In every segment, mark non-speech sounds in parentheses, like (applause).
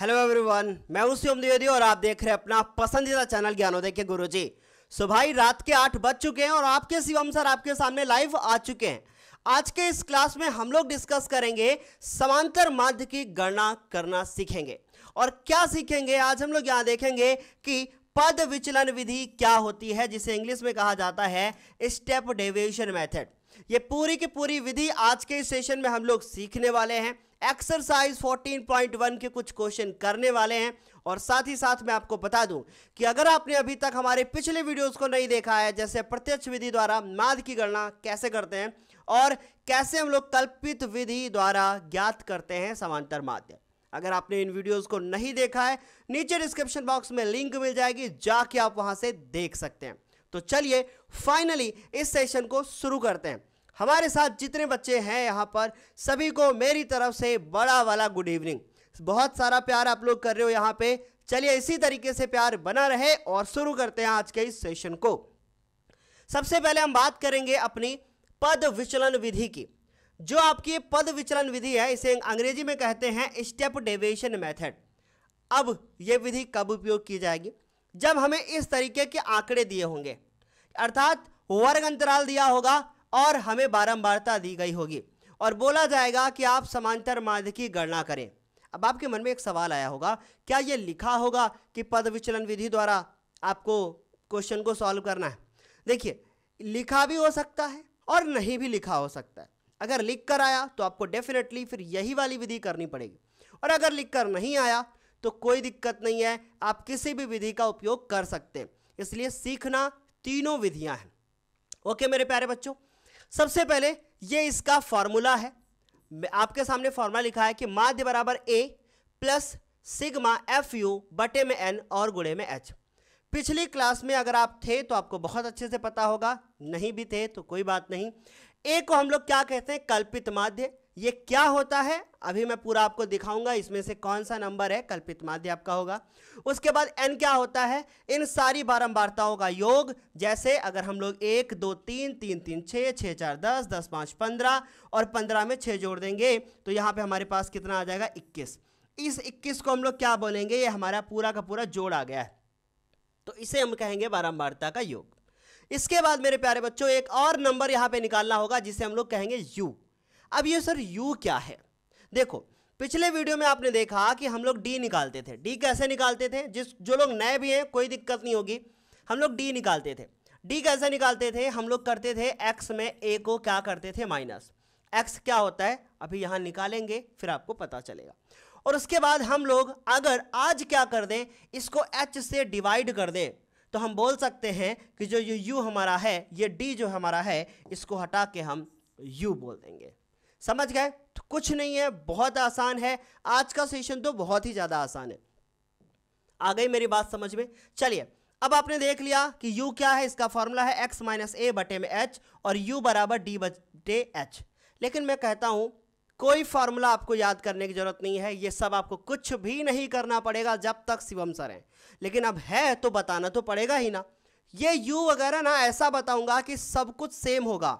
hello everyone मैं उम द्विवेदी और आप देख रहे हैं अपना पसंदीदा चैनल ज्ञानोदय के गुरुजी सो भाई रात के आठ बज चुके हैं और आपके शिवम सर आपके सामने लाइव आ चुके हैं आज के इस क्लास में हम लोग डिस्कस करेंगे समांतर माध्य की गणना करना सीखेंगे और क्या सीखेंगे आज हम लोग यहाँ देखेंगे कि पद विचलन विधि क्या होती है जिसे इंग्लिश में कहा जाता है स्टेप डेविएशन मेथड ये पूरी की पूरी विधि आज के सेशन में हम लोग सीखने वाले हैं एक्सरसाइज 14.1 के कुछ क्वेश्चन करने वाले हैं और साथ ही साथ मैं आपको बता दूं कि अगर आपने अभी तक हमारे पिछले वीडियोस को नहीं देखा है जैसे प्रत्यक्ष विधि द्वारा माध की गणना कैसे करते हैं और कैसे हम लोग कल्पित विधि द्वारा ज्ञात करते हैं समांतर माध्य अगर आपने इन वीडियोस को नहीं देखा है नीचे डिस्क्रिप्शन बॉक्स में लिंक मिल जाएगी जाके आप वहां से देख सकते हैं तो चलिए फाइनली इस सेशन को शुरू करते हैं हमारे साथ जितने बच्चे हैं यहाँ पर सभी को मेरी तरफ से बड़ा वाला गुड इवनिंग बहुत सारा प्यार आप लोग कर रहे हो यहाँ पे चलिए इसी तरीके से प्यार बना रहे और शुरू करते हैं आज के इस सेशन को सबसे पहले हम बात करेंगे अपनी पद विचलन विधि की जो आपकी पद विचलन विधि है इसे अंग्रेजी में कहते हैं स्टेप डेविएशन मेथड अब यह विधि कब उपयोग की जाएगी जब हमें इस तरीके के आंकड़े दिए होंगे अर्थात वर्ग अंतराल दिया होगा और हमें बारंबारता दी गई होगी और बोला जाएगा कि आप समांतर माध्य की गणना करें अब आपके मन में एक सवाल आया होगा क्या ये लिखा होगा कि पद विचलन विधि द्वारा आपको क्वेश्चन को सॉल्व करना है देखिए लिखा भी हो सकता है और नहीं भी लिखा हो सकता है अगर लिख कर आया तो आपको डेफिनेटली फिर यही वाली विधि करनी पड़ेगी और अगर लिख कर नहीं आया तो कोई दिक्कत नहीं है आप किसी भी विधि का उपयोग कर सकते हैं इसलिए सीखना तीनों विधियां हैं ओके मेरे प्यारे बच्चों सबसे पहले ये इसका फॉर्मूला है आपके सामने फॉर्मूला लिखा है कि माध्य बराबर a plus sigma f u बटे में एन और गुड़े में एच पिछली क्लास में अगर आप थे तो आपको बहुत अच्छे से पता होगा नहीं भी थे तो कोई बात नहीं ए को हम लोग क्या कहते हैं कल्पित माध्य ये क्या होता है अभी मैं पूरा आपको दिखाऊंगा इसमें से कौन सा नंबर है कल्पित माध्य आपका होगा उसके बाद एन क्या होता है इन सारी बारंबारताओं का योग जैसे अगर हम लोग एक दो तीन तीन तीन छः छः चार दस दस पाँच पंद्रह और पंद्रह में छः जोड़ देंगे तो यहाँ पे हमारे पास कितना आ जाएगा इक्कीस इस इक्कीस को हम लोग क्या बोलेंगे ये हमारा पूरा का पूरा जोड़ आ गया है तो इसे हम कहेंगे बारंबारता का योग इसके बाद मेरे प्यारे बच्चों एक और नंबर यहाँ पे निकालना होगा जिसे हम लोग कहेंगे यू अब ये सर यू क्या है देखो पिछले वीडियो में आपने देखा कि हम लोग डी निकालते थे डी कैसे निकालते थे जिस जो लोग नए भी हैं कोई दिक्कत नहीं होगी हम लोग डी निकालते थे डी कैसे निकालते थे हम लोग करते थे एक्स में ए को क्या करते थे माइनस एक्स क्या होता है अभी यहाँ निकालेंगे फिर आपको पता चलेगा और उसके बाद हम लोग अगर आज क्या कर दें इसको एच से डिवाइड कर दें तो हम बोल सकते हैं कि जो ये यू हमारा है ये डी जो हमारा है इसको हटा के हम यू बोल देंगे समझ गए तो कुछ नहीं है बहुत आसान है आज का सेशन तो बहुत ही ज़्यादा आसान है आ गई मेरी बात समझ में चलिए अब आपने देख लिया कि u क्या है इसका फॉर्मूला है x माइनस ए बटे में h और u बराबर d बटे एच लेकिन मैं कहता हूं कोई फार्मूला आपको याद करने की ज़रूरत नहीं है ये सब आपको कुछ भी नहीं करना पड़ेगा जब तक शिवम सर हैं लेकिन अब है तो बताना तो पड़ेगा ही ना ये यू वगैरह ना ऐसा बताऊंगा कि सब कुछ सेम होगा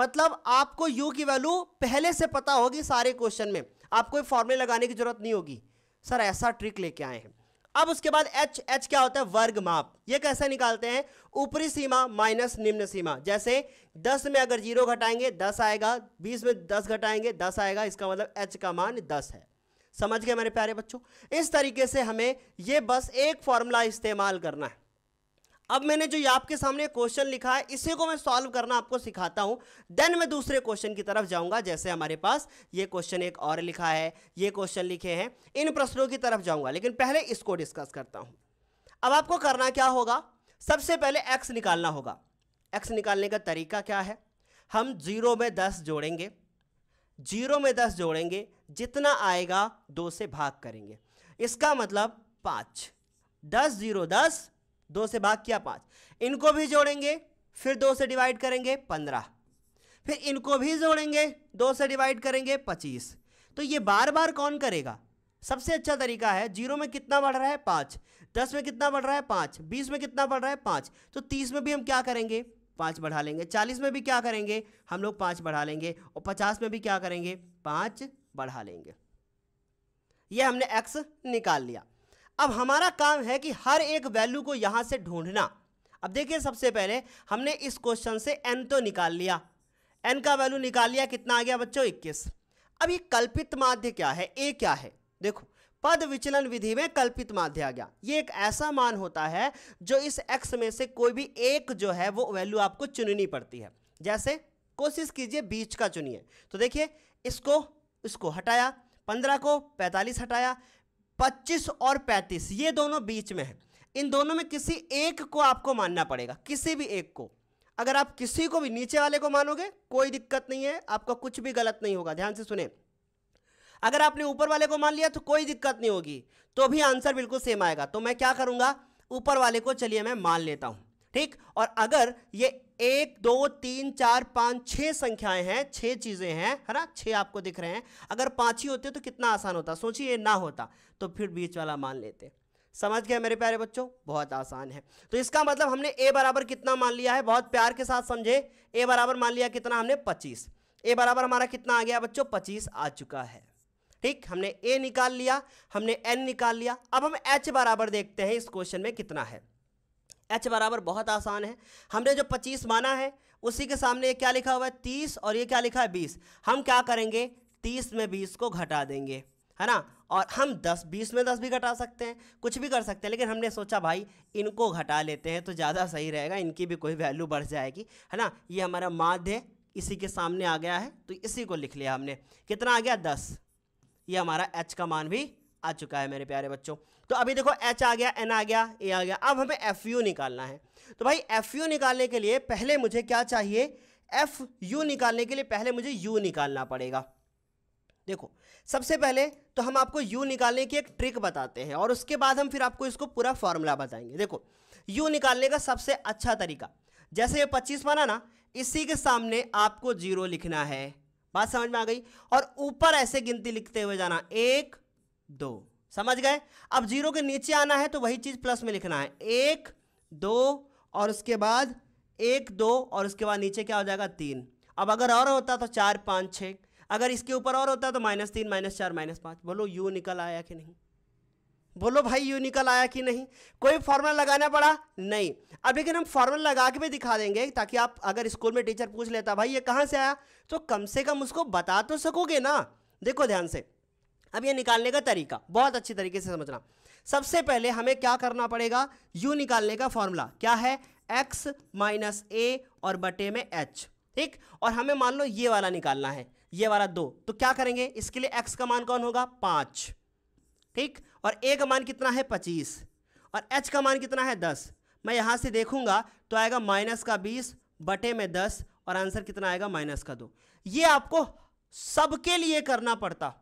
मतलब आपको यू की वैल्यू पहले से पता होगी सारे क्वेश्चन में आपको फॉर्मूले लगाने की जरूरत नहीं होगी सर ऐसा ट्रिक लेके आए हैं अब उसके बाद एच एच क्या होता है वर्ग माप ये कैसे निकालते हैं ऊपरी सीमा माइनस निम्न सीमा जैसे 10 में अगर जीरो घटाएंगे 10 आएगा 20 में 10 घटाएंगे 10 आएगा इसका मतलब एच का मान 10 है समझ गए मेरे प्यारे बच्चों इस तरीके से हमें ये बस एक फॉर्मूला इस्तेमाल करना है अब मैंने जो ये आपके सामने क्वेश्चन लिखा है इसी को मैं सॉल्व करना आपको सिखाता हूँ देन मैं दूसरे क्वेश्चन की तरफ जाऊँगा जैसे हमारे पास ये क्वेश्चन एक और लिखा है ये क्वेश्चन लिखे हैं इन प्रश्नों की तरफ जाऊँगा लेकिन पहले इसको डिस्कस करता हूँ अब आपको करना क्या होगा सबसे पहले एक्स निकालना होगा एक्स निकालने का तरीका क्या है हम जीरो में दस जोड़ेंगे जीरो में दस जोड़ेंगे जितना आएगा दो से भाग करेंगे इसका मतलब पाँच दस जीरो दस दो से भाग किया पाँच इनको भी जोड़ेंगे फिर दो से डिवाइड करेंगे पंद्रह फिर इनको भी जोड़ेंगे दो से डिवाइड करेंगे पच्चीस तो ये बार बार कौन करेगा सबसे अच्छा तरीका है जीरो में कितना बढ़ रहा है पाँच दस में कितना बढ़ रहा है पाँच बीस में कितना बढ़ रहा है पाँच तो तीस में भी हम क्या करेंगे पाँच बढ़ा लेंगे चालीस में भी क्या करेंगे हम लोग पाँच बढ़ा लेंगे और पचास में भी क्या करेंगे पाँच बढ़ा लेंगे ये हमने एक्स निकाल लिया अब हमारा काम है कि हर एक वैल्यू को यहां से ढूंढना अब देखिए सबसे पहले हमने इस क्वेश्चन से एन तो निकाल लिया एन का वैल्यू निकाल लिया कितना आ गया बच्चों इक्कीस अब ये कल्पित माध्य क्या है ए क्या है देखो पद विचलन विधि में कल्पित माध्य आ गया ये एक ऐसा मान होता है जो इस एक्स में से कोई भी एक जो है वो वैल्यू आपको चुननी पड़ती है जैसे कोशिश कीजिए बीच का चुनिए तो देखिए इसको इसको हटाया पंद्रह को पैंतालीस हटाया 25 और 35 ये दोनों बीच में है इन दोनों में किसी एक को आपको मानना पड़ेगा किसी भी एक को अगर आप किसी को भी नीचे वाले को मानोगे कोई दिक्कत नहीं है आपका कुछ भी गलत नहीं होगा ध्यान से सुने अगर आपने ऊपर वाले को मान लिया तो कोई दिक्कत नहीं होगी तो भी आंसर बिल्कुल सेम आएगा तो मैं क्या करूंगा ऊपर वाले को चलिए मैं मान लेता हूं ठीक और अगर ये एक दो तीन चार पाँच छः संख्याएं हैं छः चीज़ें हैं है ना छः आपको दिख रहे हैं अगर पाँच ही होते तो कितना आसान होता सोचिए ये ना होता तो फिर बीच वाला मान लेते समझ गया मेरे प्यारे बच्चों बहुत आसान है तो इसका मतलब हमने ए बराबर कितना मान लिया है बहुत प्यार के साथ समझे ए बराबर मान लिया कितना हमने पच्चीस ए बराबर हमारा कितना आ गया बच्चों पच्चीस आ चुका है ठीक हमने ए निकाल लिया हमने एन निकाल लिया अब हम एच बराबर देखते हैं इस क्वेश्चन में कितना है एच बराबर बहुत आसान है हमने जो पच्चीस माना है उसी के सामने ये क्या लिखा हुआ है तीस और ये क्या लिखा है बीस हम क्या करेंगे तीस में बीस को घटा देंगे है ना और हम दस बीस में दस भी घटा सकते हैं कुछ भी कर सकते हैं लेकिन हमने सोचा भाई इनको घटा लेते हैं तो ज़्यादा सही रहेगा इनकी भी कोई वैल्यू बढ़ जाएगी है ना ये हमारा माध्य इसी के सामने आ गया है तो इसी को लिख लिया हमने कितना आ गया दस ये हमारा एच का मान भी आ चुका है मेरे प्यारे बच्चों तो अभी देखो एच आ गया एन आ गया ए आ गया अब हमें एफ यू निकालना है तो भाई एफ यू निकालने के लिए पहले मुझे क्या चाहिए एफ यू निकालने के लिए पहले मुझे यू निकालना पड़ेगा देखो सबसे पहले तो हम आपको यू निकालने की एक ट्रिक बताते हैं और उसके बाद हम फिर आपको इसको पूरा फॉर्मूला बताएंगे देखो यू निकालने का सबसे अच्छा तरीका जैसे ये पच्चीस बना ना इसी के सामने आपको जीरो लिखना है बात समझ में आ गई और ऊपर ऐसे गिनती लिखते हुए जाना एक दो समझ गए अब जीरो के नीचे आना है तो वही चीज़ प्लस में लिखना है एक दो और उसके बाद एक दो और उसके बाद नीचे क्या हो जाएगा तीन अब अगर और होता तो चार पाँच छः अगर इसके ऊपर और होता तो माइनस तीन माइनस चार माइनस पाँच बोलो यू निकल आया कि नहीं बोलो भाई यू निकल आया कि नहीं कोई फॉर्मूला लगाना पड़ा नहीं अब लेकिन हम फॉर्मूला लगा के भी दिखा देंगे ताकि आप अगर स्कूल में टीचर पूछ लेता भाई ये कहाँ से आया तो कम से कम उसको बता तो सकोगे ना देखो ध्यान से अब ये निकालने का तरीका बहुत अच्छी तरीके से समझना सबसे पहले हमें क्या करना पड़ेगा यू निकालने का फॉर्मूला क्या है एक्स माइनस ए और बटे में एच ठीक और हमें मान लो ये वाला निकालना है ये वाला दो तो क्या करेंगे इसके लिए एक्स का मान कौन होगा पाँच ठीक और ए का मान कितना है पच्चीस और एच का मान कितना है दस मैं यहाँ से देखूंगा तो आएगा माइनस का बीस बटे में दस और आंसर कितना आएगा माइनस का दो ये आपको सबके लिए करना पड़ता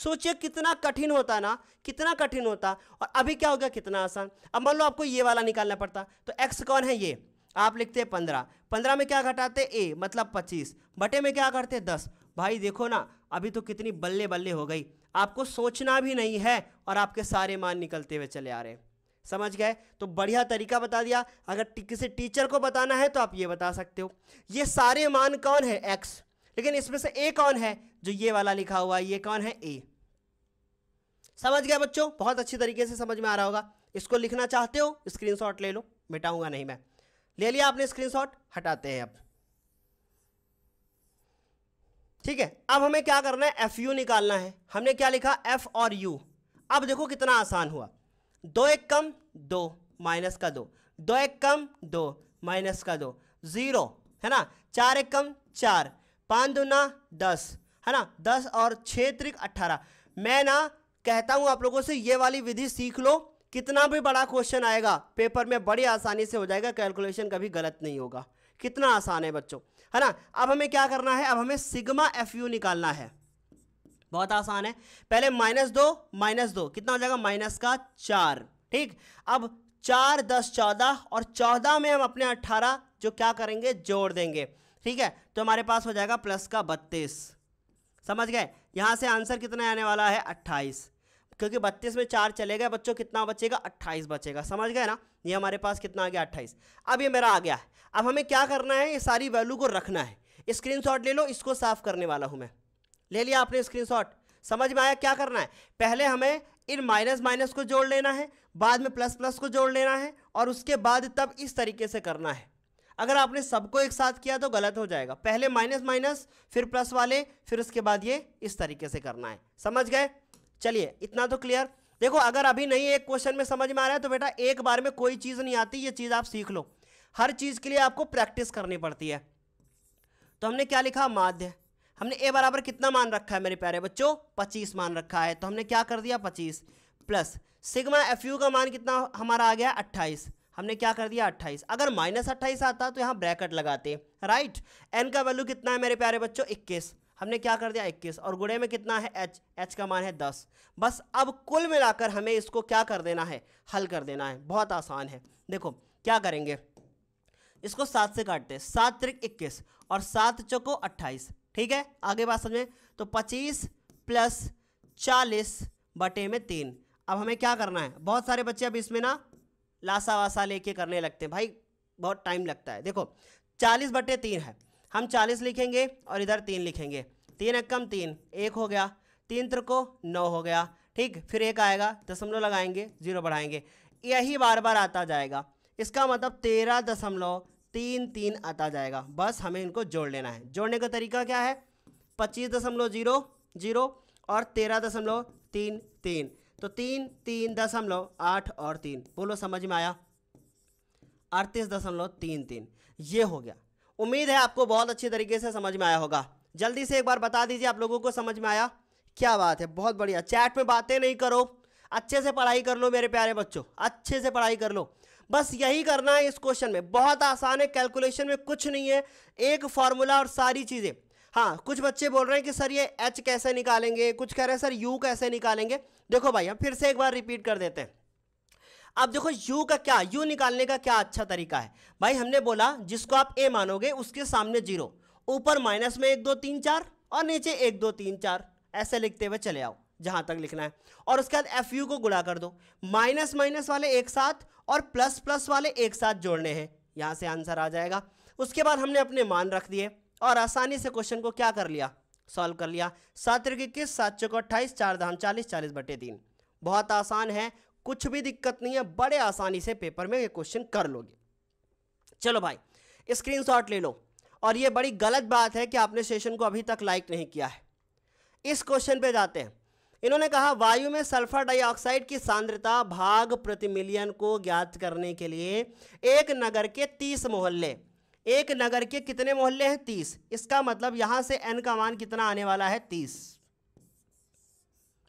सोचिए कितना कठिन होता ना कितना कठिन होता और अभी क्या हो गया कितना आसान अब मान लो आपको ये वाला निकालना पड़ता तो एक्स कौन है ये आप लिखते हैं पंद्रह पंद्रह में क्या घटाते ए मतलब पच्चीस बटे में क्या करते दस भाई देखो ना अभी तो कितनी बल्ले बल्ले हो गई आपको सोचना भी नहीं है और आपके सारे मान निकलते हुए चले आ रहे समझ गए तो बढ़िया तरीका बता दिया अगर किसी टीचर को बताना है तो आप ये बता सकते हो ये सारे मान कौन है एक्स लेकिन इसमें से ए कौन है जो ये वाला लिखा हुआ है ये कौन है ए समझ गया बच्चों बहुत अच्छी तरीके से समझ में आ रहा होगा इसको लिखना चाहते हो स्क्रीनशॉट ले लो मिटाऊंगा नहीं मैं ले लिया आपने स्क्रीनशॉट हटाते हैं अब ठीक है अब हमें क्या करना है एफ यू निकालना है हमने क्या लिखा एफ और यू अब देखो कितना आसान हुआ दो एक कम दो माइनस का दो दो एक कम दो माइनस का दो ज़ीरो है ना चार एक कम चार पाँच दूना दस है ना दस और छः त्रिक अट्ठारह मैं ना कहता हूँ आप लोगों से ये वाली विधि सीख लो कितना भी बड़ा क्वेश्चन आएगा पेपर में बड़ी आसानी से हो जाएगा कैलकुलेशन कभी गलत नहीं होगा कितना आसान है बच्चों है ना अब हमें क्या करना है अब हमें सिग्मा एफ यू निकालना है बहुत आसान है पहले माइनस दो माइनस दो कितना हो जाएगा माइनस का चार ठीक अब चार दस चौदह और चौदह में हम अपने अट्ठारह जो क्या करेंगे जोड़ देंगे ठीक है तो हमारे पास हो जाएगा प्लस का बत्तीस समझ गए यहाँ से आंसर कितना आने वाला है अट्ठाईस क्योंकि बत्तीस में चार चले गए बच्चों कितना बचेगा अट्ठाईस बचेगा समझ गए ना ये हमारे पास कितना आ गया अट्ठाईस अब ये मेरा आ गया है अब हमें क्या करना है ये सारी वैल्यू को रखना है स्क्रीनशॉट ले लो इसको साफ़ करने वाला हूँ मैं ले लिया आपने स्क्रीनशॉट समझ में आया क्या करना है पहले हमें इन माइनस माइनस को जोड़ लेना है बाद में प्लस प्लस को जोड़ लेना है और उसके बाद तब इस तरीके से करना है अगर आपने सबको एक साथ किया तो गलत हो जाएगा पहले माइनस माइनस फिर प्लस वाले फिर उसके बाद ये इस तरीके से करना है समझ गए चलिए इतना तो क्लियर देखो अगर अभी नहीं एक क्वेश्चन में समझ में आ रहा है तो बेटा एक बार में कोई चीज़ नहीं आती ये चीज़ आप सीख लो हर चीज़ के लिए आपको प्रैक्टिस करनी पड़ती है तो हमने क्या लिखा माध्य हमने ए बराबर कितना मान रखा है मेरे प्यारे बच्चों पच्चीस मान रखा है तो हमने क्या कर दिया पच्चीस प्लस सिग्मा एफ यू का मान कितना हमारा आ गया अट्ठाईस हमने क्या कर दिया अट्ठाईस अगर माइनस अट्ठाईस आता तो यहाँ ब्रैकेट लगाते राइट एन का वैल्यू कितना है मेरे प्यारे बच्चों इक्कीस हमने क्या कर दिया 21 और गुड़े में कितना है h h का मान है 10 बस अब कुल मिलाकर हमें इसको क्या कर देना है हल कर देना है बहुत आसान है देखो क्या करेंगे इसको सात से काटते सात त्रिक इक्कीस और सात चौको अट्ठाईस ठीक है आगे बात समझें तो पच्चीस प्लस चालीस बटे में तीन अब हमें क्या करना है बहुत सारे बच्चे अब इसमें ना लाशा वासा लेके करने लगते हैं भाई बहुत टाइम लगता है देखो चालीस बटे तीन है हम चालीस लिखेंगे और इधर तीन लिखेंगे तीन एकम तीन एक हो गया तीन त्रको नौ हो गया ठीक फिर एक आएगा दशमलव लगाएंगे जीरो बढ़ाएंगे यही बार बार आता जाएगा इसका मतलब तेरह दशमलव तीन तीन आता जाएगा बस हमें इनको जोड़ लेना है जोड़ने का तरीका क्या है पच्चीस दशमलव जीरो जीरो और तेरह दशमलव तीन तीन तो तीन तीन दशमलव आठ और तीन बोलो समझ में आया अड़तीस दशमलव तीन तीन ये हो गया उम्मीद है आपको बहुत अच्छे तरीके से समझ में आया होगा जल्दी से एक बार बता दीजिए आप लोगों को समझ में आया क्या बात है बहुत बढ़िया चैट में बातें नहीं करो अच्छे से पढ़ाई कर लो मेरे प्यारे बच्चों अच्छे से पढ़ाई कर लो बस यही करना है इस क्वेश्चन में बहुत आसान है कैलकुलेशन में कुछ नहीं है एक फार्मूला और सारी चीज़ें हाँ कुछ बच्चे बोल रहे हैं कि सर ये एच कैसे निकालेंगे कुछ कह रहे हैं सर यू कैसे निकालेंगे देखो भाई हम फिर से एक बार रिपीट कर देते हैं अब देखो u का क्या u निकालने का क्या अच्छा तरीका है भाई हमने बोला जिसको आप a मानोगे उसके सामने जीरो ऊपर माइनस में एक दो तीन चार और नीचे एक दो तीन चार ऐसे लिखते हुए चले आओ जहां तक लिखना है और उसके बाद एफ यू को गुड़ा कर दो माइनस माइनस वाले एक साथ और प्लस प्लस वाले एक साथ जोड़ने हैं यहां से आंसर आ जाएगा उसके बाद हमने अपने मान रख दिए और आसानी से क्वेश्चन को क्या कर लिया सॉल्व कर लिया सात के किस सात चौक अट्ठाईस चार धाम चालीस चालीस बटे तीन बहुत आसान है कुछ भी दिक्कत नहीं है बड़े आसानी से पेपर में ये क्वेश्चन कर लोगे चलो भाई स्क्रीनशॉट ले लो और ये बड़ी गलत बात है कि आपने सेशन को अभी तक लाइक नहीं किया है इस क्वेश्चन पे जाते हैं इन्होंने कहा वायु में सल्फर डाइऑक्साइड की सांद्रता भाग प्रति मिलियन को ज्ञात करने के लिए एक नगर के तीस मोहल्ले एक नगर के कितने मोहल्ले हैं तीस इसका मतलब यहां से एन का मान कितना आने वाला है तीस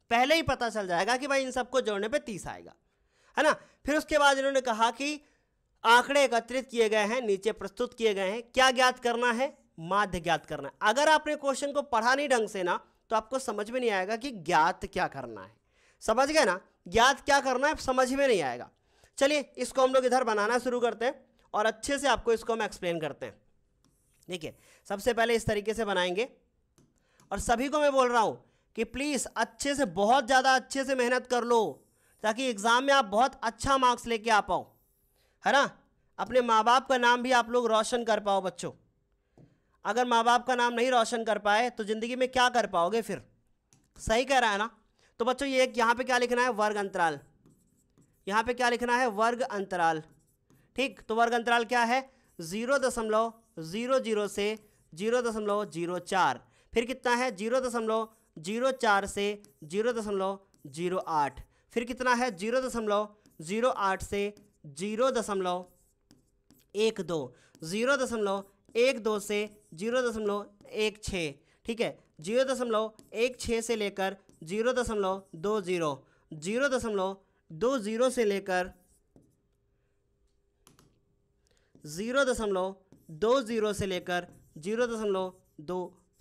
पहले ही पता चल जाएगा कि भाई इन सबको जोड़ने पे तीस आएगा है ना फिर उसके बाद इन्होंने कहा कि आंकड़े एकत्रित किए गए हैं नीचे प्रस्तुत किए गए हैं क्या ज्ञात करना है माध्य ज्ञात करना है अगर आपने क्वेश्चन को पढ़ा नहीं ढंग से ना तो आपको समझ में नहीं आएगा कि ज्ञात क्या करना है समझ गए ना ज्ञात क्या करना है समझ में नहीं आएगा चलिए इसको हम लोग इधर बनाना शुरू करते हैं और अच्छे से आपको इसको हम एक्सप्लेन करते हैं देखिए सबसे पहले इस तरीके से बनाएंगे और सभी को मैं बोल रहा हूँ कि प्लीज़ अच्छे से बहुत ज़्यादा अच्छे से मेहनत कर लो ताकि एग्ज़ाम में आप बहुत अच्छा मार्क्स लेके आ पाओ है ना अपने माँ बाप का नाम भी आप लोग रोशन कर पाओ बच्चों अगर माँ बाप का नाम नहीं रोशन कर पाए तो ज़िंदगी में क्या कर पाओगे फिर सही कह रहा है ना तो बच्चों ये यहाँ पे क्या लिखना है वर्ग अंतराल यहाँ पे क्या लिखना है वर्ग अंतराल ठीक तो वर्ग अंतराल क्या है जीरो दशमलव जीरो जीरो से जीरो दशमलव जीरो चार फिर कितना है जीरो दशमलव जीरो चार से जीरो दशमलव जीरो आठ फिर कितना है जीरो दशमलव जीरो आठ से जीरो दशमलव एक दो जीरो दशमलव एक दो से जीरो दशमलव एक छः ठीक है जीरो दशमलव एक छः से लेकर जीरो दशमलव दो जीरो जीरो दशमलव दो जीरो से लेकर ज़ीरो दशमलव दो ज़ीरो से लेकर जीरो दशमलव दो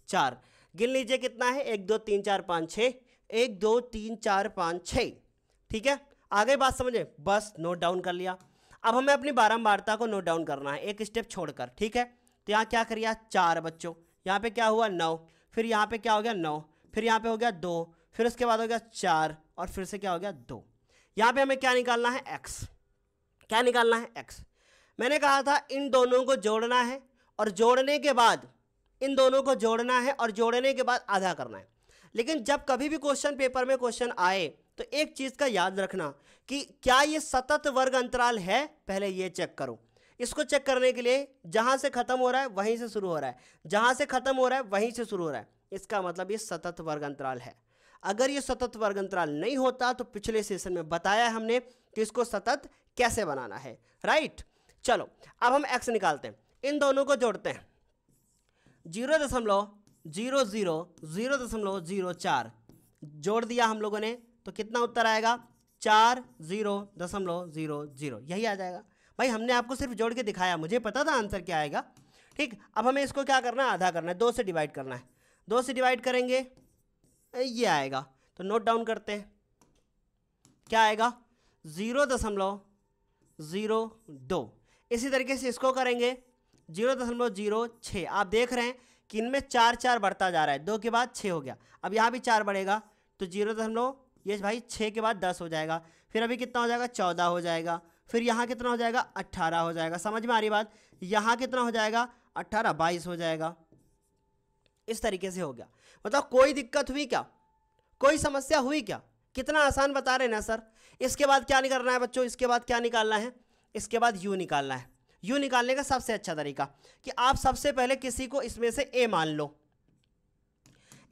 चार गिन लीजिए कितना है एक दो तीन चार पाँच छः एक दो तीन चार पाँच छः ठीक है आगे बात समझे बस नोट डाउन कर लिया अब हमें अपनी बारंबारता को नोट डाउन करना है एक स्टेप छोड़कर ठीक है तो यहाँ क्या करिए चार बच्चों यहाँ पे क्या हुआ नौ फिर यहाँ पे क्या हो गया नौ फिर यहाँ पे हो गया दो फिर उसके बाद हो गया चार और फिर से क्या हो गया दो यहाँ पे हमें क्या निकालना है एक्स क्या निकालना है एक्स मैंने कहा था इन दोनों को जोड़ना है और जोड़ने के बाद इन दोनों को जोड़ना है और जोड़ने के बाद आधा करना है लेकिन जब कभी भी क्वेश्चन पेपर में क्वेश्चन आए तो एक चीज़ का याद रखना कि क्या ये सतत वर्ग अंतराल है पहले ये चेक करो इसको चेक करने के लिए जहाँ से ख़त्म हो रहा है वहीं से शुरू हो रहा है जहाँ से ख़त्म हो रहा है वहीं से शुरू हो रहा है इसका मतलब ये सतत वर्ग अंतराल है अगर ये सतत वर्ग अंतराल नहीं होता तो पिछले सेशन में बताया हमने कि इसको सतत कैसे बनाना है राइट चलो अब हम एक्स निकालते हैं इन दोनों को जोड़ते हैं जीरो दशमलव जीरो जीरो जीरो दशमलव जीरो चार जोड़ दिया हम लोगों ने तो कितना उत्तर आएगा चार जीरो दशमलव जीरो जीरो यही आ जाएगा भाई हमने आपको सिर्फ जोड़ के दिखाया मुझे पता था आंसर क्या आएगा ठीक अब हमें इसको क्या करना है आधा करना है दो से डिवाइड करना है दो से डिवाइड करेंगे ये आएगा तो नोट डाउन करते हैं क्या आएगा ज़ीरो दशमलव ज़ीरो दो इसी तरीके से इसको करेंगे जीरो दशमलव जीरो छः आप देख रहे हैं कि इनमें चार चार बढ़ता जा रहा है दो के बाद छः हो गया अब यहाँ भी चार बढ़ेगा तो जीरो दशमलव ये भाई छः के बाद दस हो जाएगा फिर अभी कितना हो जाएगा चौदह हो जाएगा फिर यहाँ कितना हो जाएगा अट्ठारह हो जाएगा समझ में आ रही बात यहाँ कितना हो जाएगा अट्ठारह बाईस हो जाएगा इस तरीके से हो गया मतलब कोई दिक्कत हुई क्या कोई समस्या हुई क्या कितना आसान बता रहे हैं ना सर इसके बाद क्या निकालना है बच्चों इसके बाद क्या निकालना है इसके बाद यू निकालना है यू निकालने का सबसे अच्छा तरीका कि आप सबसे पहले किसी को इसमें से ए मान लो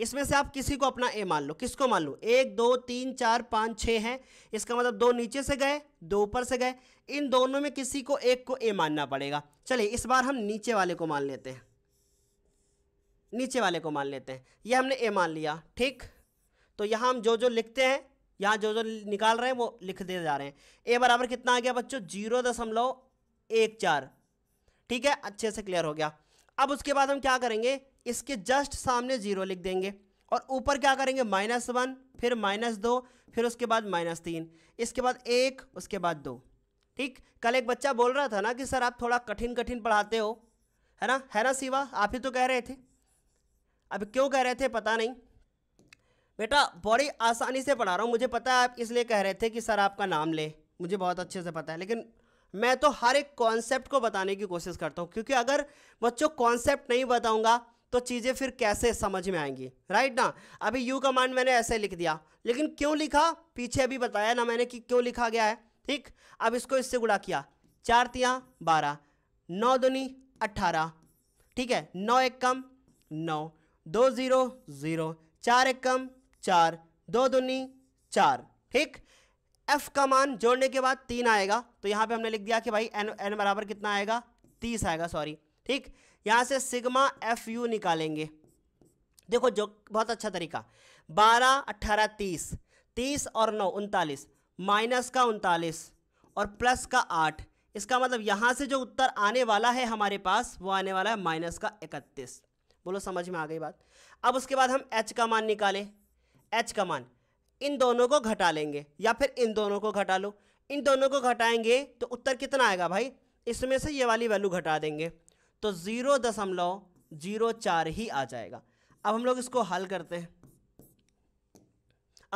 इसमें से आप किसी को अपना ए मान लो किसको मान लो एक दो तीन चार पाँच छः हैं इसका मतलब दो नीचे से गए दो ऊपर से गए इन दोनों में किसी को एक को ए मानना पड़ेगा चलिए इस बार हम नीचे वाले को मान लेते हैं नीचे वाले को मान लेते हैं ये हमने ए मान लिया ठीक तो यहाँ हम जो जो लिखते हैं यहाँ जो जो निकाल रहे हैं वो लिख दे जा रहे हैं ए बराबर कितना आ गया बच्चों जीरो दशमलव एक चार ठीक है अच्छे से क्लियर हो गया अब उसके बाद हम क्या करेंगे इसके जस्ट सामने जीरो लिख देंगे और ऊपर क्या करेंगे माइनस वन फिर माइनस दो फिर उसके बाद माइनस तीन इसके बाद एक उसके बाद दो ठीक कल एक बच्चा बोल रहा था ना कि सर आप थोड़ा कठिन कठिन पढ़ाते हो है ना है ना शिवा आप ही तो कह रहे थे अब क्यों कह रहे थे पता नहीं बेटा बड़ी आसानी से पढ़ा रहा हूँ मुझे पता है आप इसलिए कह रहे थे कि सर आपका नाम ले मुझे बहुत अच्छे से पता है लेकिन मैं तो हर एक कॉन्सेप्ट को बताने की कोशिश करता हूँ क्योंकि अगर बच्चों कॉन्सेप्ट नहीं बताऊँगा तो चीज़ें फिर कैसे समझ में आएंगी राइट ना अभी यू कमांड मैंने ऐसे लिख दिया लेकिन क्यों लिखा पीछे अभी बताया ना मैंने कि क्यों लिखा गया है ठीक अब इसको इससे गुड़ा किया चार तिया बारह नौ दुनी अट्ठारह ठीक है नौ एक कम नौ दो ज़ीरो ज़ीरो चार एक कम चार दो दूनी चार ठीक एफ का मान जोड़ने के बाद तीन आएगा तो यहाँ पे हमने लिख दिया कि भाई एन एन बराबर कितना आएगा तीस आएगा सॉरी ठीक यहाँ से सिग्मा एफ यू निकालेंगे देखो जो बहुत अच्छा तरीका बारह अट्ठारह तीस तीस और नौ उनतालीस माइनस का उनतालीस और प्लस का आठ इसका मतलब यहाँ से जो उत्तर आने वाला है हमारे पास वो आने वाला है माइनस का इकतीस बोलो समझ में आ गई बात अब उसके बाद हम एच का मान निकालें एच का मान इन दोनों को घटा लेंगे या फिर इन दोनों को घटा लो इन दोनों को घटाएंगे तो उत्तर कितना आएगा भाई इसमें से ये वाली वैल्यू घटा देंगे तो ज़ीरो दशमलव जीरो चार ही आ जाएगा अब हम लोग इसको हल करते हैं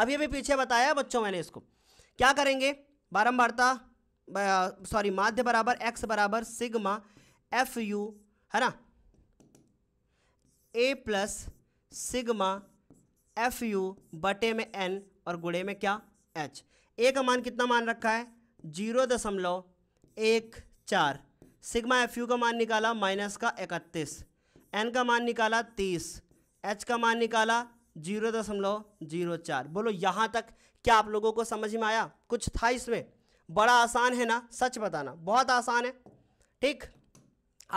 अभी अभी पीछे बताया बच्चों मैंने इसको क्या करेंगे बारम्बारता सॉरी माध्य बराबर एक्स बराबर सिग्मा एफ यू है ना a plus sigma f u बटे में एन और गुड़े में क्या एच ए का मान कितना मान रखा है जीरो दशमलव एक चार सिग्मा एफ यू का मान निकाला माइनस का इकतीस एन का मान निकाला तीस एच का मान निकाला जीरो दशमलव जीरो चार बोलो यहाँ तक क्या आप लोगों को समझ में आया कुछ था इसमें बड़ा आसान है ना सच बताना बहुत आसान है ठीक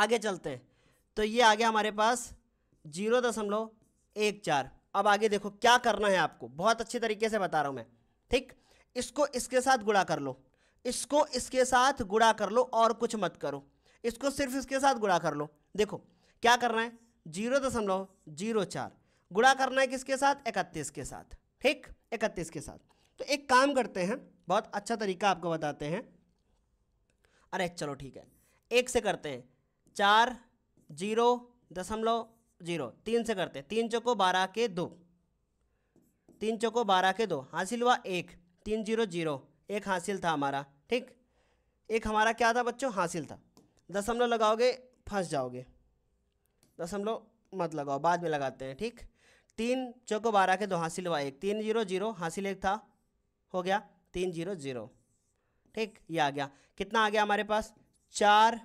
आगे चलते हैं तो ये आ गया हमारे पास जीरो दशमलव एक चार अब आगे देखो क्या करना है आपको बहुत अच्छे तरीके से बता रहा हूँ मैं ठीक इसको इसके साथ गुड़ा कर लो इसको इसके साथ गुड़ा कर लो और कुछ मत करो इसको सिर्फ इसके साथ गुड़ा कर लो देखो क्या करना है जीरो दशमलव जीरो चार गुड़ा करना है किसके साथ इकतीस के साथ ठीक इकतीस के साथ तो एक काम करते हैं बहुत अच्छा तरीका आपको बताते हैं अरे चलो ठीक है एक से करते हैं चार जीरो दशमलव जीरो तीन से करते तीन चौको बारह के दो तीन चौको बारह के दो हासिल हुआ एक तीन जीरो जीरो एक हासिल था हमारा ठीक एक हमारा क्या था बच्चों हासिल था दशमलव लगाओगे फंस जाओगे दशमलव मत लगाओ बाद में लगाते हैं ठीक तीन चौको बारह के दो हासिल हुआ एक तीन जीरो जीरो हासिल एक था हो गया तीन जीरो जीरो ठीक ये आ गया कितना आ गया हमारे पास चार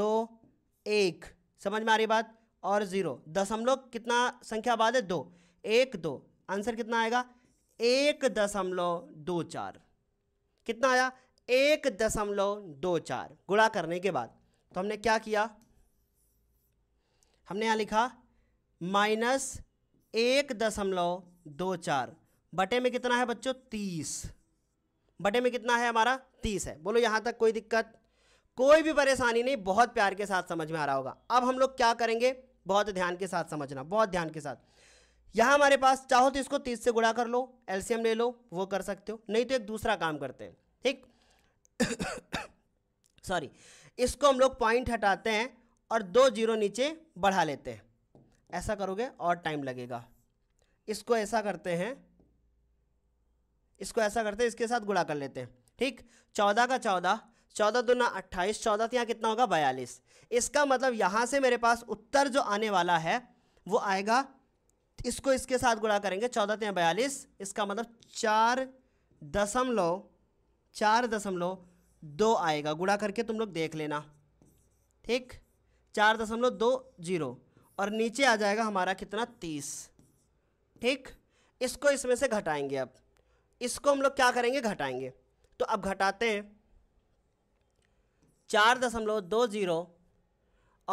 दो एक समझ में आ रही बात और ज़ीरो दशमलव कितना संख्या बाद है दो एक दो आंसर कितना आएगा एक दशमलव दो चार कितना आया एक दशमलव दो चार गुणा करने के बाद तो हमने क्या किया हमने यहाँ लिखा माइनस एक दशमलव दो चार बटे में कितना है बच्चों तीस बटे में कितना है हमारा तीस है बोलो यहाँ तक कोई दिक्कत कोई भी परेशानी नहीं बहुत प्यार के साथ समझ में आ रहा होगा अब हम लोग क्या करेंगे बहुत ध्यान के साथ समझना बहुत ध्यान के साथ यहाँ हमारे पास चाहो तो इसको तीस से गुणा कर लो एल्सियम ले लो वो कर सकते हो नहीं तो एक दूसरा काम करते हैं ठीक सॉरी (coughs) इसको हम लोग पॉइंट हटाते हैं और दो जीरो नीचे बढ़ा लेते हैं ऐसा करोगे और टाइम लगेगा इसको ऐसा करते हैं इसको ऐसा करते हैं इसके साथ गुणा कर लेते हैं ठीक चौदह का चौदह चौदह दुना अट्ठाईस चौदह तो यहाँ कितना होगा बयालीस इसका मतलब यहाँ से मेरे पास उत्तर जो आने वाला है वो आएगा इसको इसके साथ गुणा करेंगे चौदह तो यहाँ बयालीस इसका मतलब चार दशमलव चार दशमलव दो आएगा गुणा करके तुम लोग देख लेना ठीक चार दशमलव दो जीरो और नीचे आ जाएगा हमारा कितना तीस ठीक इसको इसमें से घटाएंगे अब इसको हम लोग क्या करेंगे घटाएंगे तो अब घटाते हैं चार दशमलव दो ज़ीरो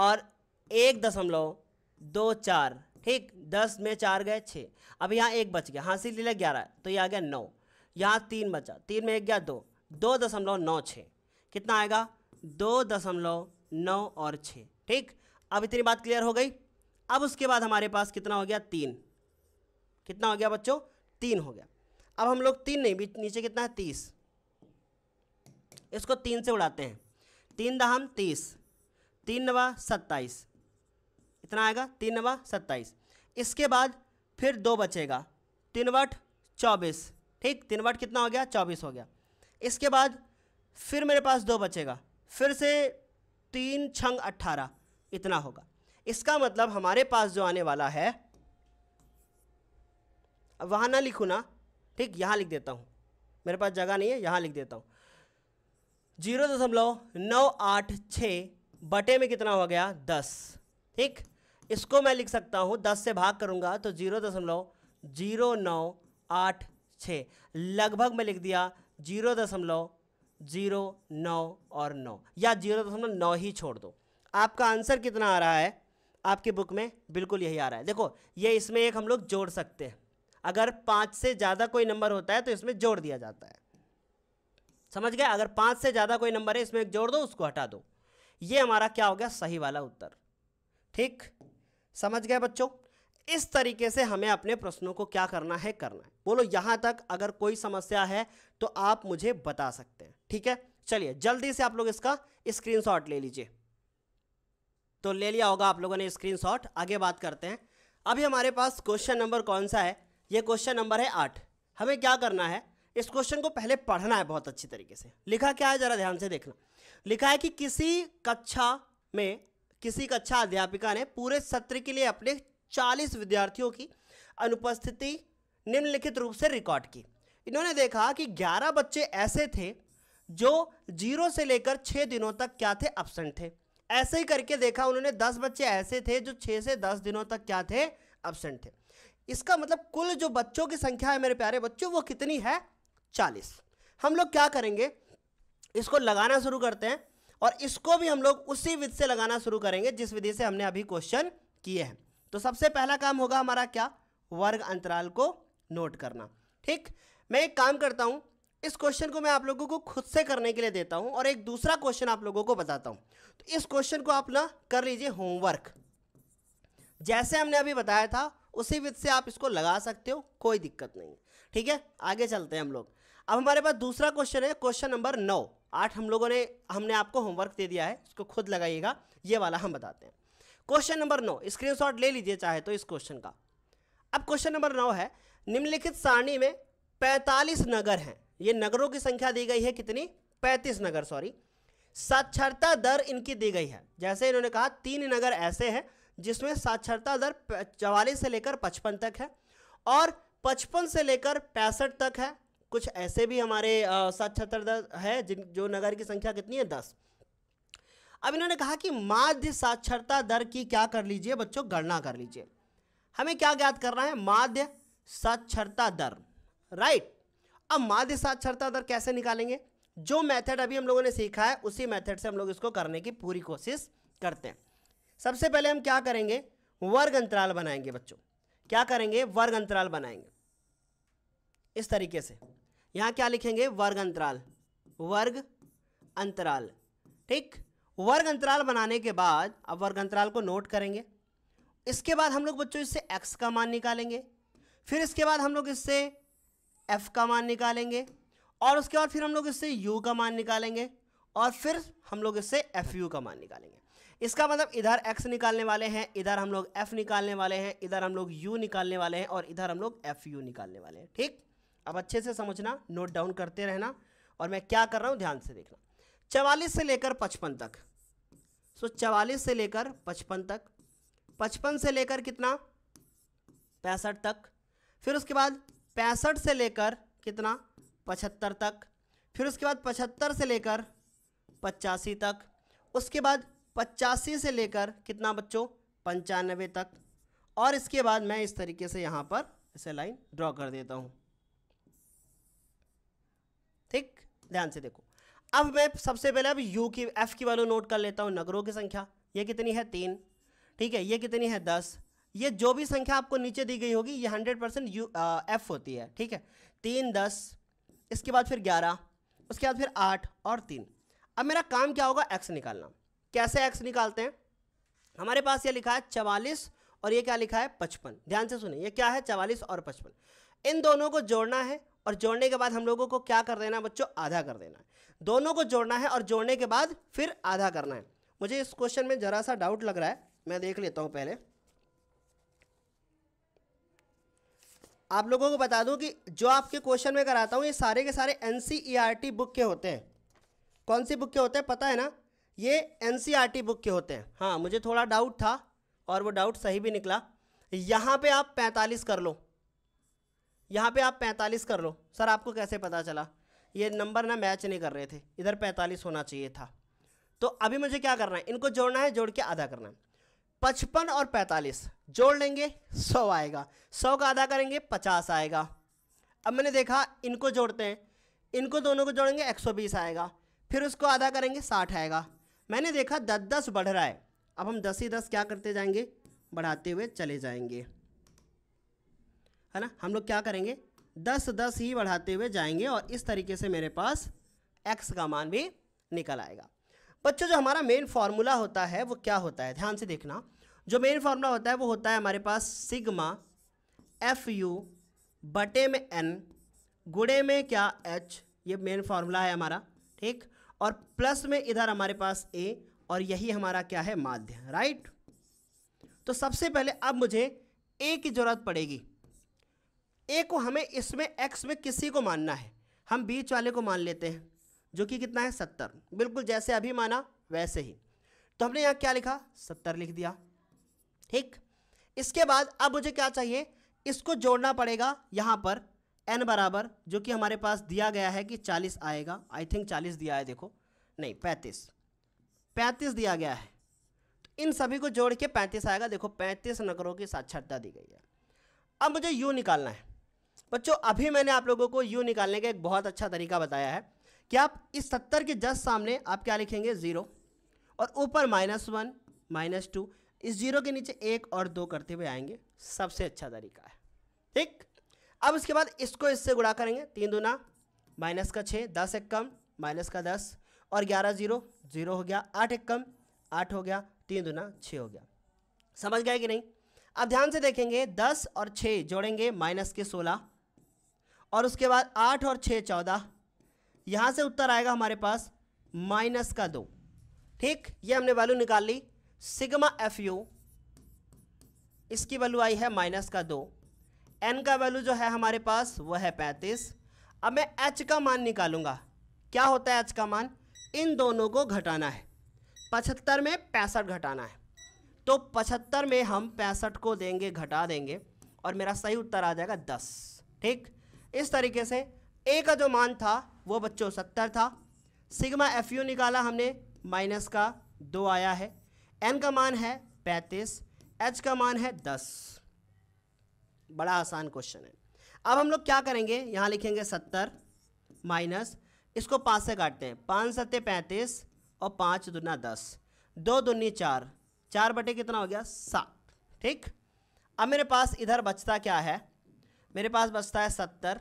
और एक दशमलव दो चार ठीक दस में चार गए छः अब यहाँ एक बच गया हासिल लीला ग्यारह तो ये आ गया नौ यहाँ तीन बचा तीन में एक गया दो दो दशमलव नौ छः कितना आएगा दो दशमलव नौ और छः ठीक अब इतनी बात क्लियर हो गई अब उसके बाद हमारे पास कितना हो गया तीन कितना हो गया बच्चों तीन हो गया अब हम लोग तीन नहीं नीचे कितना है तीस इसको तीन से उड़ाते हैं तीन दहम तीस तीन नवा सत्ताईस इतना आएगा तीन नवा सत्ताईस इसके बाद फिर दो बचेगा तीन वट चौबीस ठीक तीन वट कितना हो गया चौबीस हो गया इसके बाद फिर मेरे पास दो बचेगा फिर से तीन छंग अट्ठारह इतना होगा इसका मतलब हमारे पास जो आने वाला है वहाँ ना लिखूँ ना ठीक यहाँ लिख देता हूँ मेरे पास जगह नहीं है यहाँ लिख देता हूँ जीरो दशमलव नौ आठ छः बटे में कितना हो गया दस ठीक इसको मैं लिख सकता हूँ दस से भाग करूँगा तो जीरो दशमलव जीरो नौ आठ छः लगभग मैं लिख दिया जीरो दशमलव जीरो नौ और नौ या जीरो दशमलव नौ ही छोड़ दो आपका आंसर कितना आ रहा है आपकी बुक में बिल्कुल यही आ रहा है देखो ये इसमें एक हम लोग जोड़ सकते हैं अगर पाँच से ज़्यादा कोई नंबर होता है तो इसमें जोड़ दिया जाता है समझ गए अगर पाँच से ज़्यादा कोई नंबर है इसमें एक जोड़ दो उसको हटा दो ये हमारा क्या हो गया सही वाला उत्तर ठीक समझ गए बच्चों इस तरीके से हमें अपने प्रश्नों को क्या करना है करना है बोलो यहाँ तक अगर कोई समस्या है तो आप मुझे बता सकते हैं ठीक है चलिए जल्दी से आप लोग इसका स्क्रीनशॉट ले लीजिए तो ले लिया होगा आप लोगों ने स्क्रीनशॉट आगे बात करते हैं अभी हमारे पास क्वेश्चन नंबर कौन सा है ये क्वेश्चन नंबर है आठ हमें क्या करना है इस क्वेश्चन को पहले पढ़ना है बहुत अच्छी तरीके से लिखा क्या है जरा ध्यान से देखना लिखा है कि किसी कक्षा में किसी कक्षा अध्यापिका ने पूरे सत्र के लिए अपने 40 विद्यार्थियों की अनुपस्थिति निम्नलिखित रूप से रिकॉर्ड की इन्होंने देखा कि 11 बच्चे ऐसे थे जो जीरो से लेकर छः दिनों तक क्या थे अपसेंट थे ऐसे ही करके देखा उन्होंने दस बच्चे ऐसे थे जो छः से दस दिनों तक क्या थे अपसेंट थे इसका मतलब कुल जो बच्चों की संख्या है मेरे प्यारे बच्चों वो कितनी है चालीस हम लोग क्या करेंगे इसको लगाना शुरू करते हैं और इसको भी हम लोग उसी विधि से लगाना शुरू करेंगे जिस विधि से हमने अभी क्वेश्चन किए हैं तो सबसे पहला काम होगा हमारा क्या वर्ग अंतराल को नोट करना ठीक मैं एक काम करता हूँ इस क्वेश्चन को मैं आप लोगों को खुद से करने के लिए देता हूँ और एक दूसरा क्वेश्चन आप लोगों को बताता हूँ तो इस क्वेश्चन को आप ना कर लीजिए होमवर्क जैसे हमने अभी बताया था उसी विध से आप इसको लगा सकते हो कोई दिक्कत नहीं ठीक है आगे चलते हैं हम लोग अब हमारे पास दूसरा क्वेश्चन है क्वेश्चन नंबर नौ आठ हम लोगों ने हमने आपको होमवर्क दे दिया है इसको खुद लगाइएगा ये वाला हम बताते हैं क्वेश्चन नंबर नौ स्क्रीनशॉट ले लीजिए चाहे तो इस क्वेश्चन का अब क्वेश्चन नंबर नौ है निम्नलिखित सारणी में पैंतालीस नगर हैं ये नगरों की संख्या दी गई है कितनी पैंतीस नगर सॉरी साक्षरता दर इनकी दी गई है जैसे इन्होंने कहा तीन नगर ऐसे हैं जिसमें साक्षरता दर चवालीस से लेकर पचपन तक है और पचपन से लेकर पैंसठ तक है कुछ ऐसे भी हमारे साक्षरता है जिन जो नगर की संख्या कितनी है दस अब इन्होंने कहा कि माध्य साक्षरता दर की क्या कर लीजिए बच्चों गणना कर लीजिए हमें क्या ज्ञात करना है माध्य साक्षरता दर राइट अब माध्य साक्षरता दर कैसे निकालेंगे जो मेथड अभी हम लोगों ने सीखा है उसी मेथड से हम लोग इसको करने की पूरी कोशिश करते हैं सबसे पहले हम क्या करेंगे वर्ग अंतराल बनाएंगे बच्चों क्या करेंगे वर्ग अंतराल बनाएंगे इस तरीके से यहाँ क्या लिखेंगे वर्ग अंतराल वर्ग अंतराल ठीक वर्ग अंतराल बनाने के बाद अब वर्ग अंतराल को नोट करेंगे इसके बाद हम लोग बच्चों इससे एक्स का मान निकालेंगे फिर इसके बाद हम लोग इससे एफ का मान निकालेंगे और उसके बाद फिर हम लोग इससे यू का मान निकालेंगे और फिर हम लोग इससे एफ यू का मान निकालेंगे इसका मतलब इधर एक्स निकालने वाले हैं इधर हम लोग एफ निकालने वाले हैं इधर हम लोग यू निकालने वाले हैं और इधर हम लोग एफ यू निकालने वाले हैं ठीक अब अच्छे से समझना नोट डाउन करते रहना और मैं क्या कर रहा हूँ ध्यान से देखना चवालीस से लेकर पचपन तक सो चवालीस से लेकर पचपन तक पचपन से लेकर कितना पैंसठ तक फिर उसके बाद पैंसठ से लेकर कितना पचहत्तर तक फिर उसके बाद पचहत्तर से लेकर पचासी तक उसके बाद पचासी से लेकर कितना बच्चों पंचानवे तक और इसके बाद मैं इस तरीके से यहाँ पर इसे लाइन ड्रॉ कर देता हूँ ठीक ध्यान से देखो अब मैं सबसे पहले अब यू की एफ की वैल्यू नोट कर लेता हूँ नगरों की संख्या ये कितनी है तीन ठीक है ये कितनी है दस ये जो भी संख्या आपको नीचे दी गई होगी ये हंड्रेड परसेंट यू एफ होती है ठीक है तीन दस इसके बाद फिर ग्यारह उसके बाद फिर आठ और तीन अब मेरा काम क्या होगा एक्स निकालना कैसे एक्स निकालते हैं हमारे पास ये लिखा है चवालीस और ये क्या लिखा है पचपन ध्यान से सुनिए ये क्या है चवालीस और पचपन इन दोनों को जोड़ना है और जोड़ने के बाद हम लोगों को क्या कर देना है बच्चों आधा कर देना है दोनों को जोड़ना है और जोड़ने के बाद फिर आधा करना है मुझे इस क्वेश्चन में ज़रा सा डाउट लग रहा है मैं देख लेता हूँ पहले आप लोगों को बता दूं कि जो आपके क्वेश्चन में कराता हूँ ये सारे के सारे एन बुक e के होते हैं कौन सी बुक के होते हैं पता है ना ये एन बुक e के होते हैं हाँ मुझे थोड़ा डाउट था और वो डाउट सही भी निकला यहाँ पे आप 45 कर लो यहाँ पे आप 45 कर लो सर आपको कैसे पता चला ये नंबर ना मैच नहीं कर रहे थे इधर 45 होना चाहिए था तो अभी मुझे क्या करना है इनको जोड़ना है जोड़ के आधा करना है पचपन और पैंतालीस जोड़ लेंगे सौ आएगा सौ का आधा करेंगे पचास आएगा अब मैंने देखा इनको जोड़ते हैं इनको दोनों को जोड़ेंगे 120 आएगा फिर उसको आधा करेंगे 60 आएगा मैंने देखा दस दस बढ़ रहा है अब हम दस ही दस क्या करते जाएंगे बढ़ाते हुए चले जाएंगे है ना हम लोग क्या करेंगे दस दस ही बढ़ाते हुए जाएंगे और इस तरीके से मेरे पास एक्स का मान भी निकल आएगा बच्चों जो हमारा मेन फार्मूला होता है वो क्या होता है ध्यान से देखना जो मेन फार्मूला होता है वो होता है हमारे पास सिग्मा एफ यू बटे में एन गुड़े में क्या एच ये मेन फार्मूला है हमारा ठीक और प्लस में इधर हमारे पास ए और यही हमारा क्या है माध्य राइट तो सबसे पहले अब मुझे ए की ज़रूरत पड़ेगी ए को हमें इसमें एक्स में किसी को मानना है हम बीच वाले को मान लेते हैं जो कि कितना है सत्तर बिल्कुल जैसे अभी माना वैसे ही तो हमने यहाँ क्या लिखा सत्तर लिख दिया ठीक इसके बाद अब मुझे क्या चाहिए इसको जोड़ना पड़ेगा यहाँ पर एन बराबर जो कि हमारे पास दिया गया है कि चालीस आएगा आई थिंक चालीस दिया है देखो नहीं पैंतीस पैंतीस दिया गया है तो इन सभी को जोड़ के पैंतीस आएगा देखो पैंतीस नगरों की साक्षरता दी गई है अब मुझे यू निकालना है बच्चों अभी मैंने आप लोगों को यू निकालने का एक बहुत अच्छा तरीका बताया है कि आप इस सत्तर के जस्ट सामने आप क्या लिखेंगे ज़ीरो और ऊपर माइनस वन माइनस टू इस ज़ीरो के नीचे एक और दो करते हुए आएंगे सबसे अच्छा तरीका है ठीक अब इसके बाद इसको इससे गुड़ा करेंगे तीन दुना माइनस का छः दस एक कम माइनस का दस और ग्यारह ज़ीरो ज़ीरो हो गया आठ एक कम आठ हो गया तीन दुना छः हो गया समझ गया कि नहीं अब ध्यान से देखेंगे दस और छः जोड़ेंगे माइनस के सोलह और उसके बाद आठ और छः चौदह यहाँ से उत्तर आएगा हमारे पास माइनस का दो ठीक ये हमने वैल्यू निकाल ली सिग्मा एफ यू इसकी वैल्यू आई है माइनस का दो एन का वैल्यू जो है हमारे पास वह है पैंतीस अब मैं एच का मान निकालूंगा क्या होता है एच का मान इन दोनों को घटाना है पचहत्तर में पैंसठ घटाना है तो पचहत्तर में हम पैंसठ को देंगे घटा देंगे और मेरा सही उत्तर आ जाएगा दस ठीक इस तरीके से ए का जो मान था वो बच्चों सत्तर था सिग्मा एफ यू निकाला हमने माइनस का दो आया है एन का मान है पैंतीस एच का मान है दस बड़ा आसान क्वेश्चन है अब हम लोग क्या करेंगे यहाँ लिखेंगे सत्तर माइनस इसको पाँच से काटते हैं पाँच सत्ते पैंतीस और पाँच दुना दस दो दुनी चार चार बटे कितना हो गया सात ठीक अब मेरे पास इधर बचता क्या है मेरे पास बचता है सत्तर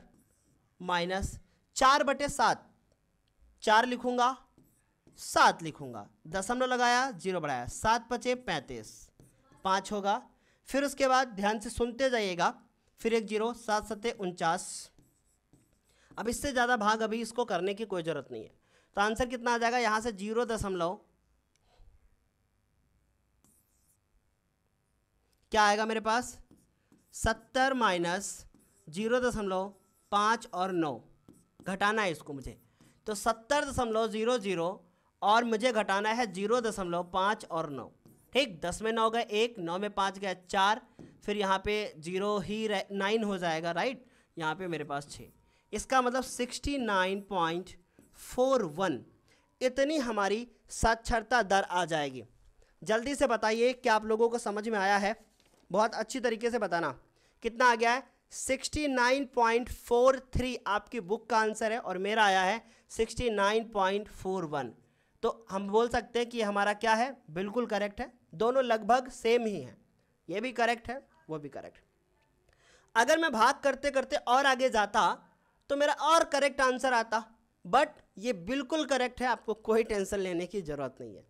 माइनस चार बटे सात चार लिखूंगा सात लिखूंगा दशमलव लगाया जीरो बढ़ाया सात पचे पैंतीस पाँच होगा फिर उसके बाद ध्यान से सुनते जाइएगा फिर एक जीरो सात सत्ते उनचास अब इससे ज़्यादा भाग अभी इसको करने की कोई ज़रूरत नहीं है तो आंसर कितना आ जाएगा यहाँ से जीरो दशमलव क्या आएगा मेरे पास सत्तर माइनस जीरो दशमलव पाँच और नौ घटाना है इसको मुझे तो सत्तर दशमलव जीरो जीरो और मुझे घटाना है जीरो दशमलव पाँच और नौ ठीक दस में नौ गए एक नौ में पाँच गए चार फिर यहाँ पे जीरो ही नाइन हो जाएगा राइट यहाँ पे मेरे पास छः इसका मतलब sixty nine point four one इतनी हमारी साक्षरता दर आ जाएगी जल्दी से बताइए क्या आप लोगों को समझ में आया है बहुत अच्छी तरीके से बताना कितना आ गया है 69.43 आपकी बुक का आंसर है और मेरा आया है 69.41 तो हम बोल सकते हैं कि हमारा क्या है बिल्कुल करेक्ट है दोनों लगभग सेम ही हैं ये भी करेक्ट है वो भी करेक्ट अगर मैं भाग करते करते और आगे जाता तो मेरा और करेक्ट आंसर आता बट ये बिल्कुल करेक्ट है आपको कोई टेंशन लेने की ज़रूरत नहीं है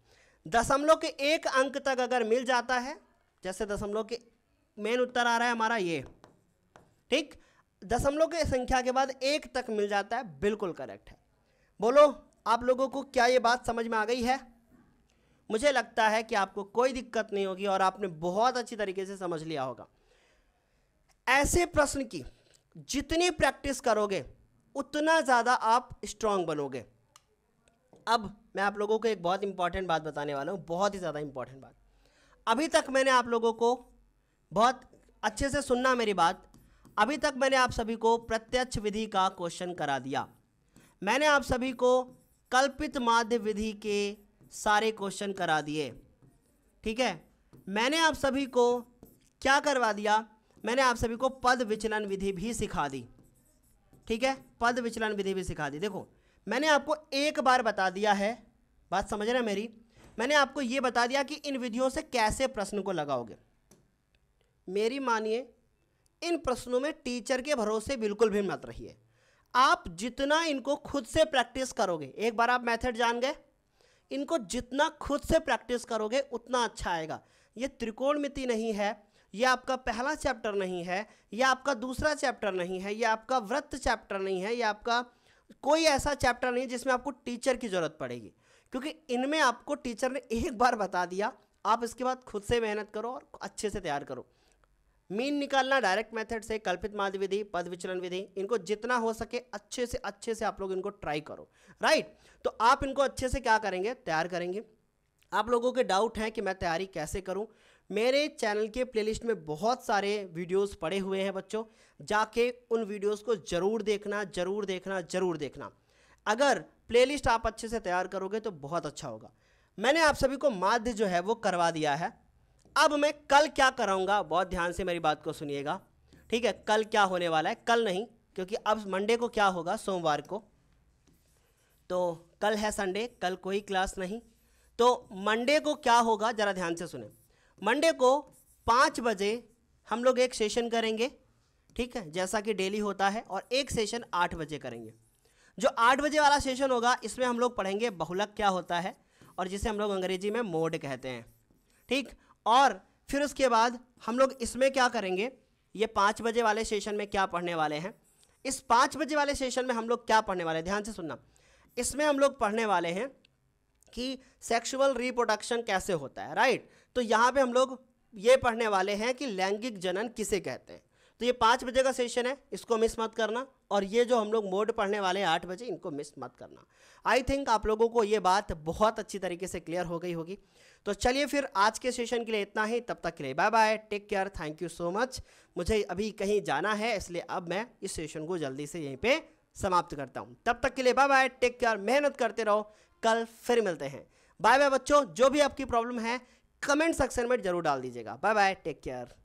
दशमलव के एक अंक तक अगर मिल जाता है जैसे दशमलव के मेन उत्तर आ रहा है हमारा ये ठीक दशमलव के संख्या के बाद एक तक मिल जाता है बिल्कुल करेक्ट है बोलो आप लोगों को क्या ये बात समझ में आ गई है मुझे लगता है कि आपको कोई दिक्कत नहीं होगी और आपने बहुत अच्छी तरीके से समझ लिया होगा ऐसे प्रश्न की जितनी प्रैक्टिस करोगे उतना ज़्यादा आप स्ट्रांग बनोगे अब मैं आप लोगों को एक बहुत इंपॉर्टेंट बात बताने वाला हूँ बहुत ही ज़्यादा इंपॉर्टेंट बात अभी तक मैंने आप लोगों को बहुत अच्छे से सुनना मेरी बात अभी तक मैंने आप सभी को प्रत्यक्ष विधि का क्वेश्चन करा दिया मैंने आप सभी को कल्पित माध्य विधि के सारे क्वेश्चन करा दिए ठीक है मैंने आप सभी को क्या करवा दिया मैंने आप सभी को पद विचलन विधि भी सिखा दी ठीक है पद विचलन विधि भी सिखा दी देखो मैंने आपको एक बार बता दिया है बात समझ रहे मेरी मैंने आपको ये बता दिया कि इन विधियों से कैसे प्रश्न को लगाओगे मेरी मानिए इन प्रश्नों में टीचर के भरोसे बिल्कुल भी मत रहिए आप जितना इनको खुद से प्रैक्टिस करोगे एक बार आप मेथड जान गए इनको जितना खुद से प्रैक्टिस करोगे उतना अच्छा आएगा ये त्रिकोणमिति नहीं है यह आपका पहला चैप्टर नहीं है यह आपका दूसरा चैप्टर नहीं है यह आपका व्रत चैप्टर नहीं है यह आपका कोई ऐसा चैप्टर नहीं जिसमें आपको टीचर की ज़रूरत पड़ेगी क्योंकि इनमें आपको टीचर ने एक बार बता दिया आप इसके बाद खुद से मेहनत करो और अच्छे से तैयार करो मीन निकालना डायरेक्ट मेथड से कल्पित माध्य विधि पद विचलन विधि इनको जितना हो सके अच्छे से अच्छे से आप लोग इनको ट्राई करो राइट तो आप इनको अच्छे से क्या करेंगे तैयार करेंगे आप लोगों के डाउट हैं कि मैं तैयारी कैसे करूं मेरे चैनल के प्लेलिस्ट में बहुत सारे वीडियोस पड़े हुए हैं बच्चों जाके उन वीडियोस को ज़रूर देखना ज़रूर देखना ज़रूर देखना अगर प्लेलिस्ट आप अच्छे से तैयार करोगे तो बहुत अच्छा होगा मैंने आप सभी को माध्य जो है वो करवा दिया है अब मैं कल क्या कराऊंगा बहुत ध्यान से मेरी बात को सुनिएगा ठीक है कल क्या होने वाला है कल नहीं क्योंकि अब मंडे को क्या होगा सोमवार को तो कल है संडे कल कोई क्लास नहीं तो मंडे को क्या होगा ज़रा ध्यान से सुने मंडे को पाँच बजे हम लोग एक सेशन करेंगे ठीक है जैसा कि डेली होता है और एक सेशन आठ बजे करेंगे जो आठ बजे वाला सेशन होगा इसमें हम लोग पढ़ेंगे बहुलक क्या होता है और जिसे हम लोग अंग्रेजी में मोड कहते हैं ठीक और फिर उसके बाद हम लोग इसमें क्या करेंगे ये पाँच बजे वाले सेशन में क्या पढ़ने वाले हैं इस पाँच बजे वाले सेशन में हम लोग क्या पढ़ने वाले हैं ध्यान से सुनना इसमें हम लोग पढ़ने वाले हैं कि सेक्सुअल रिप्रोडक्शन कैसे होता है राइट तो यहाँ पे हम लोग ये पढ़ने वाले हैं कि लैंगिक जनन किसे कहते हैं तो ये पाँच बजे का सेशन है इसको मिस मत करना और ये जो हम लोग मोड पढ़ने वाले हैं आठ बजे इनको मिस मत करना आई थिंक आप लोगों को ये बात बहुत अच्छी तरीके से क्लियर हो गई होगी तो चलिए फिर आज के सेशन के लिए इतना ही तब तक के लिए bye bye take care thank you so much मुझे अभी कहीं जाना है इसलिए अब मैं इस सेशन को जल्दी से यहीं पर समाप्त करता हूँ तब तक के लिए बाय बाय टेक केयर मेहनत करते रहो कल फिर मिलते हैं बाय बाय बच्चों जो भी आपकी प्रॉब्लम है कमेंट सेक्शन में जरूर डाल दीजिएगा बाय बाय टेक केयर